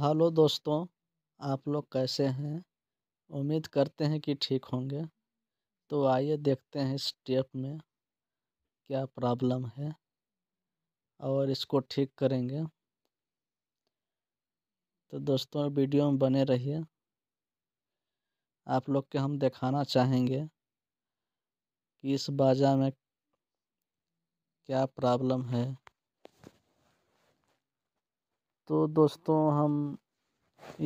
hello दोस्तों आप लोग कैसे हैं उम्मीद करते हैं कि ठीक होंगे तो आइए देखते हैं इस टेप में क्या प्रॉब्लम है और इसको ठीक करेंगे तो दोस्तों वीडियो में बने रहिए आप लोग के हम दिखाना चाहेंगे कि इस बाजा में क्या प्रॉब्लम है तो दोस्तों हम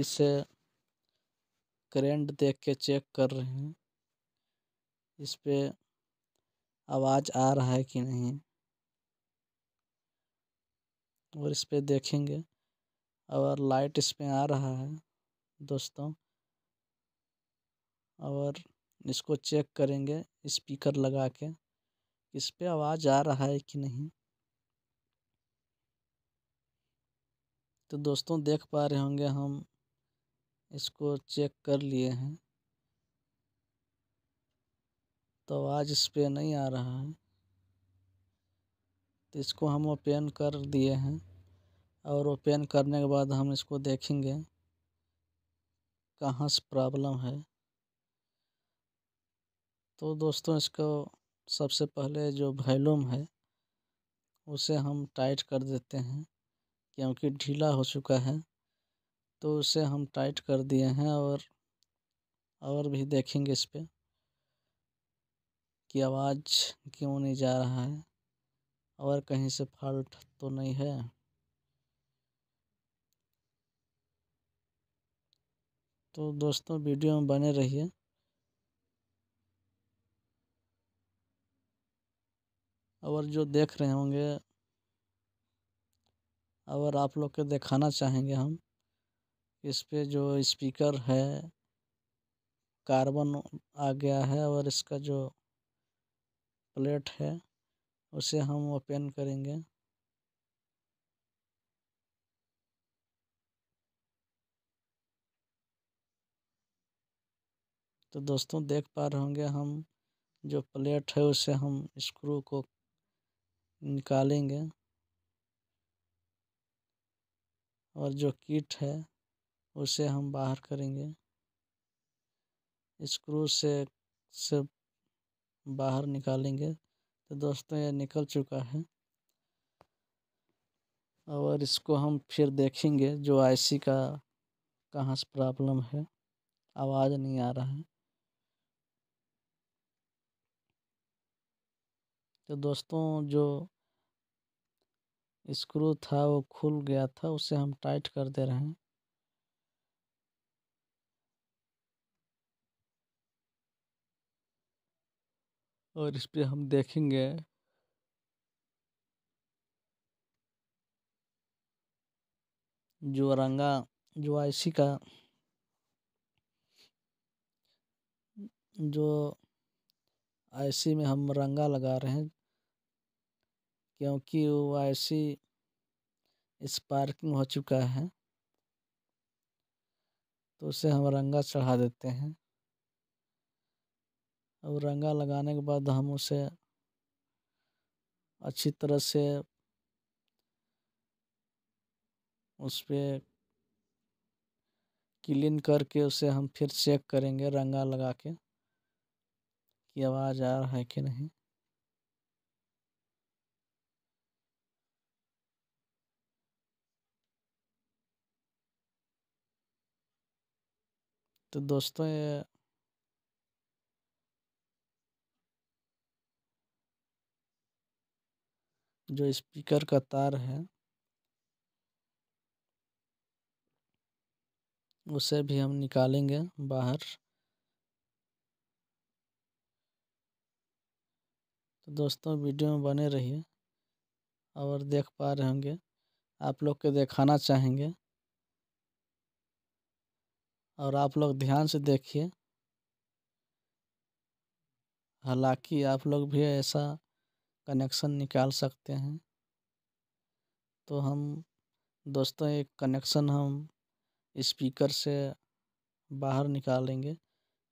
इसे करेंट देख के चेक कर रहे हैं इस पर आवाज़ आ रहा है कि नहीं और इस पर देखेंगे और लाइट इस पर आ रहा है दोस्तों और इसको चेक करेंगे स्पीकर लगा के इस पर आवाज़ आ रहा है कि नहीं तो दोस्तों देख पा रहे होंगे हम इसको चेक कर लिए हैं तो आज इस पर नहीं आ रहा है तो इसको हम ओपन कर दिए हैं और ओपन करने के बाद हम इसको देखेंगे कहाँ से प्रॉब्लम है तो दोस्तों इसको सबसे पहले जो वैलूम है उसे हम टाइट कर देते हैं क्योंकि ढीला हो चुका है तो उसे हम टाइट कर दिए हैं और और भी देखेंगे इस पर कि आवाज़ क्यों नहीं जा रहा है और कहीं से फॉल्ट तो नहीं है तो दोस्तों वीडियो में बने रहिए और जो देख रहे होंगे और आप लोग को दिखाना चाहेंगे हम इस पे जो स्पीकर है कार्बन आ गया है और इसका जो प्लेट है उसे हम ओपन करेंगे तो दोस्तों देख पा रहे होंगे हम जो प्लेट है उसे हम स्क्रू को निकालेंगे और जो किट है उसे हम बाहर करेंगे स्क्रू से से बाहर निकालेंगे तो दोस्तों ये निकल चुका है और इसको हम फिर देखेंगे जो आईसी का कहाँ से प्रॉब्लम है आवाज़ नहीं आ रहा है तो दोस्तों जो स्क्रू था वो खुल गया था उसे हम टाइट कर दे रहे हैं और इस पर हम देखेंगे जो रंगा जो आईसी का जो आईसी में हम रंगा लगा रहे हैं क्योंकि वो ऐसी स्पार्किंग हो चुका है तो उसे हम रंगा चढ़ा देते हैं और रंगा लगाने के बाद हम उसे अच्छी तरह से उस पर क्लीन करके उसे हम फिर चेक करेंगे रंगा लगा के कि आवाज़ आ रहा है कि नहीं तो दोस्तों ये जो स्पीकर का तार है उसे भी हम निकालेंगे बाहर तो दोस्तों वीडियो में बने रहिए और देख पा रहे होंगे आप लोग के दिखाना चाहेंगे और आप लोग ध्यान से देखिए हालांकि आप लोग भी ऐसा कनेक्शन निकाल सकते हैं तो हम दोस्तों एक कनेक्शन हम स्पीकर से बाहर निकालेंगे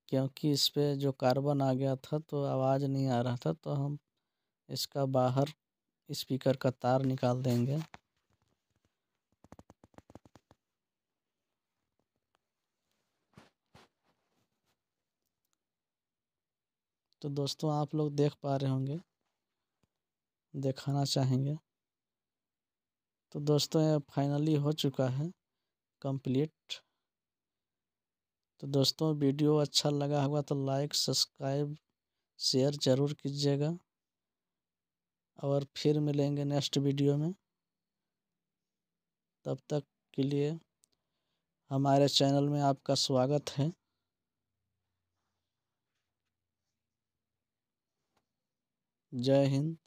क्योंकि इस पर जो कार्बन आ गया था तो आवाज़ नहीं आ रहा था तो हम इसका बाहर स्पीकर का तार निकाल देंगे तो दोस्तों आप लोग देख पा रहे होंगे दिखाना चाहेंगे तो दोस्तों ये फाइनली हो चुका है कंप्लीट तो दोस्तों वीडियो अच्छा लगा होगा तो लाइक सब्सक्राइब शेयर ज़रूर कीजिएगा और फिर मिलेंगे नेक्स्ट वीडियो में तब तक के लिए हमारे चैनल में आपका स्वागत है जय हिंद